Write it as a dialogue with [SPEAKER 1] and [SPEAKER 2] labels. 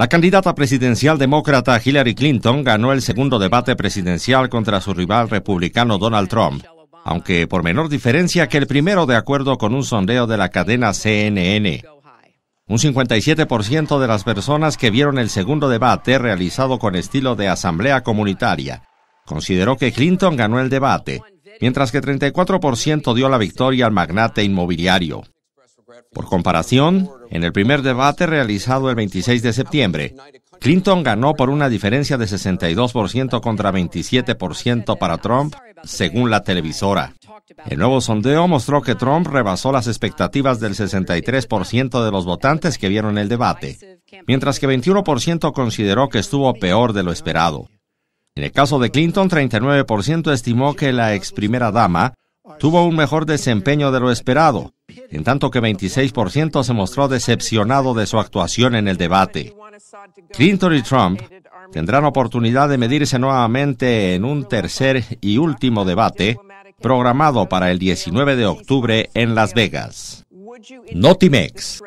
[SPEAKER 1] La candidata presidencial demócrata Hillary Clinton ganó el segundo debate presidencial contra su rival republicano Donald Trump, aunque por menor diferencia que el primero de acuerdo con un sondeo de la cadena CNN. Un 57% de las personas que vieron el segundo debate realizado con estilo de asamblea comunitaria consideró que Clinton ganó el debate, mientras que 34% dio la victoria al magnate inmobiliario. Por comparación, en el primer debate realizado el 26 de septiembre, Clinton ganó por una diferencia de 62% contra 27% para Trump, según la televisora. El nuevo sondeo mostró que Trump rebasó las expectativas del 63% de los votantes que vieron el debate, mientras que 21% consideró que estuvo peor de lo esperado. En el caso de Clinton, 39% estimó que la ex primera dama tuvo un mejor desempeño de lo esperado, en tanto que 26% se mostró decepcionado de su actuación en el debate. Clinton y Trump tendrán oportunidad de medirse nuevamente en un tercer y último debate programado para el 19 de octubre en Las Vegas. Notimex.